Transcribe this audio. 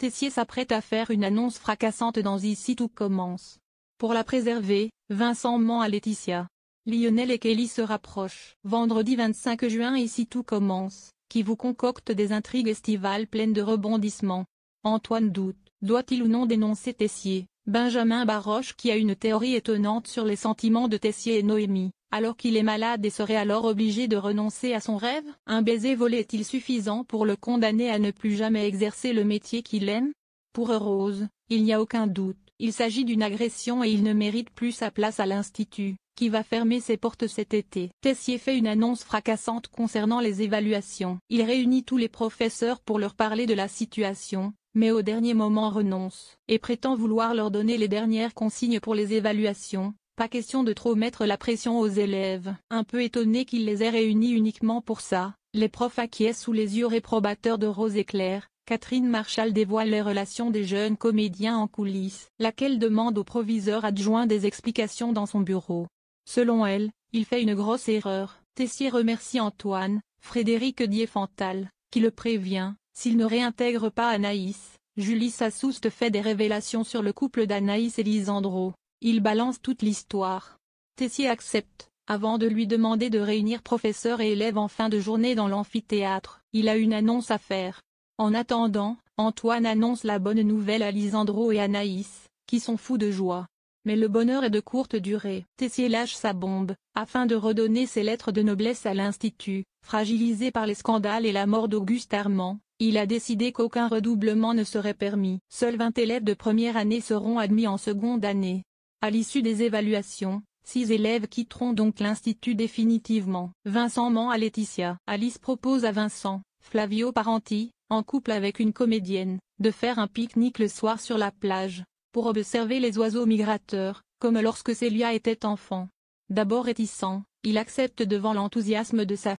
Tessier s'apprête à faire une annonce fracassante dans Ici tout commence. Pour la préserver, Vincent ment à Laetitia. Lionel et Kelly se rapprochent. Vendredi 25 juin Ici tout commence, qui vous concocte des intrigues estivales pleines de rebondissements. Antoine doute, doit-il ou non dénoncer Tessier Benjamin Baroche qui a une théorie étonnante sur les sentiments de Tessier et Noémie, alors qu'il est malade et serait alors obligé de renoncer à son rêve Un baiser volé est-il suffisant pour le condamner à ne plus jamais exercer le métier qu'il aime Pour Rose, il n'y a aucun doute, il s'agit d'une agression et il ne mérite plus sa place à l'Institut qui va fermer ses portes cet été. Tessier fait une annonce fracassante concernant les évaluations. Il réunit tous les professeurs pour leur parler de la situation, mais au dernier moment renonce, et prétend vouloir leur donner les dernières consignes pour les évaluations, pas question de trop mettre la pression aux élèves. Un peu étonné qu'il les ait réunis uniquement pour ça, les profs acquiescent sous les yeux réprobateurs de Rose et Claire, Catherine Marshall dévoile les relations des jeunes comédiens en coulisses, laquelle demande au proviseur adjoint des explications dans son bureau. Selon elle, il fait une grosse erreur. Tessier remercie Antoine, Frédéric Diefantal, qui le prévient, s'il ne réintègre pas Anaïs, Julie Sassouste fait des révélations sur le couple d'Anaïs et Lisandro. Il balance toute l'histoire. Tessier accepte, avant de lui demander de réunir professeur et élève en fin de journée dans l'amphithéâtre. Il a une annonce à faire. En attendant, Antoine annonce la bonne nouvelle à Lisandro et Anaïs, qui sont fous de joie. Mais le bonheur est de courte durée. Tessier lâche sa bombe, afin de redonner ses lettres de noblesse à l'Institut, fragilisé par les scandales et la mort d'Auguste Armand. Il a décidé qu'aucun redoublement ne serait permis. Seuls 20 élèves de première année seront admis en seconde année. À l'issue des évaluations, Six élèves quitteront donc l'institut définitivement. Vincent ment à Laetitia. Alice propose à Vincent, Flavio Parenti, en couple avec une comédienne, de faire un pique-nique le soir sur la plage pour observer les oiseaux migrateurs, comme lorsque Célia était enfant. D'abord réticent, il accepte devant l'enthousiasme de sa